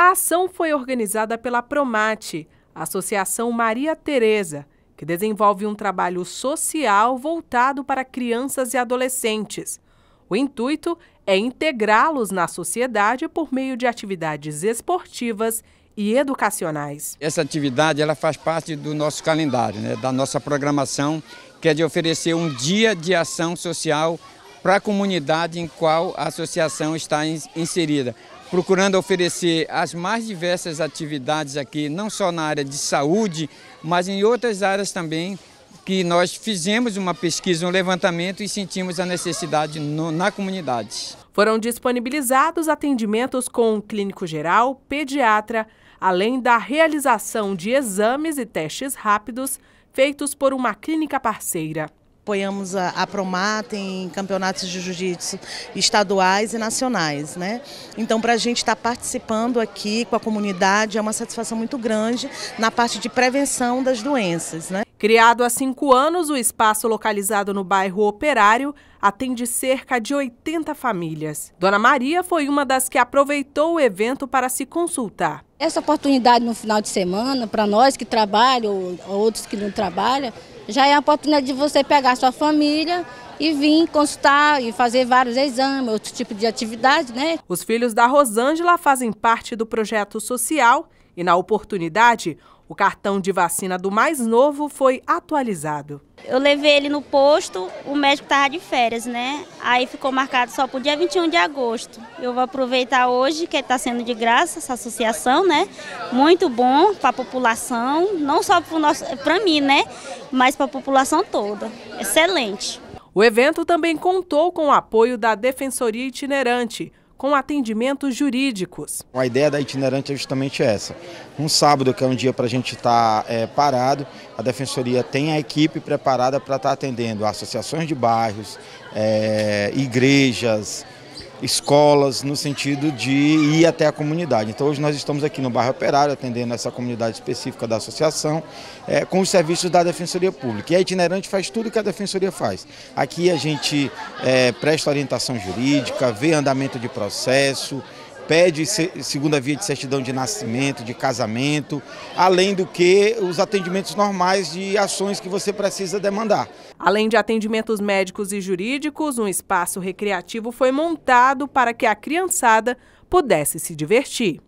A ação foi organizada pela Promate, Associação Maria Tereza, que desenvolve um trabalho social voltado para crianças e adolescentes. O intuito é integrá-los na sociedade por meio de atividades esportivas e educacionais. Essa atividade ela faz parte do nosso calendário, né, da nossa programação, que é de oferecer um dia de ação social para a comunidade em qual a associação está inserida procurando oferecer as mais diversas atividades aqui, não só na área de saúde, mas em outras áreas também, que nós fizemos uma pesquisa, um levantamento e sentimos a necessidade no, na comunidade. Foram disponibilizados atendimentos com clínico geral, pediatra, além da realização de exames e testes rápidos feitos por uma clínica parceira apoiamos a, a Promata em campeonatos de jiu-jitsu estaduais e nacionais. Né? Então, para a gente estar tá participando aqui com a comunidade é uma satisfação muito grande na parte de prevenção das doenças. Né? Criado há cinco anos, o espaço localizado no bairro Operário atende cerca de 80 famílias. Dona Maria foi uma das que aproveitou o evento para se consultar. Essa oportunidade no final de semana, para nós que trabalham, ou outros que não trabalham, já é a oportunidade de você pegar sua família e vir consultar e fazer vários exames, outro tipo de atividade, né? Os filhos da Rosângela fazem parte do projeto social e, na oportunidade, o cartão de vacina do mais novo foi atualizado. Eu levei ele no posto, o médico estava de férias, né? Aí ficou marcado só para o dia 21 de agosto. Eu vou aproveitar hoje, que está sendo de graça essa associação, né? Muito bom para a população, não só para mim, né? Mas para a população toda. Excelente. O evento também contou com o apoio da Defensoria Itinerante, com atendimentos jurídicos. A ideia da itinerante é justamente essa. Um sábado, que é um dia para a gente estar tá, é, parado, a Defensoria tem a equipe preparada para estar tá atendendo associações de bairros, é, igrejas, escolas, no sentido de ir até a comunidade. Então hoje nós estamos aqui no bairro Operário, atendendo essa comunidade específica da associação, é, com os serviços da Defensoria Pública. E a itinerante faz tudo que a Defensoria faz. Aqui a gente é, presta orientação jurídica, vê andamento de processo, pede segunda via de certidão de nascimento, de casamento, além do que os atendimentos normais de ações que você precisa demandar. Além de atendimentos médicos e jurídicos, um espaço recreativo foi montado para que a criançada pudesse se divertir.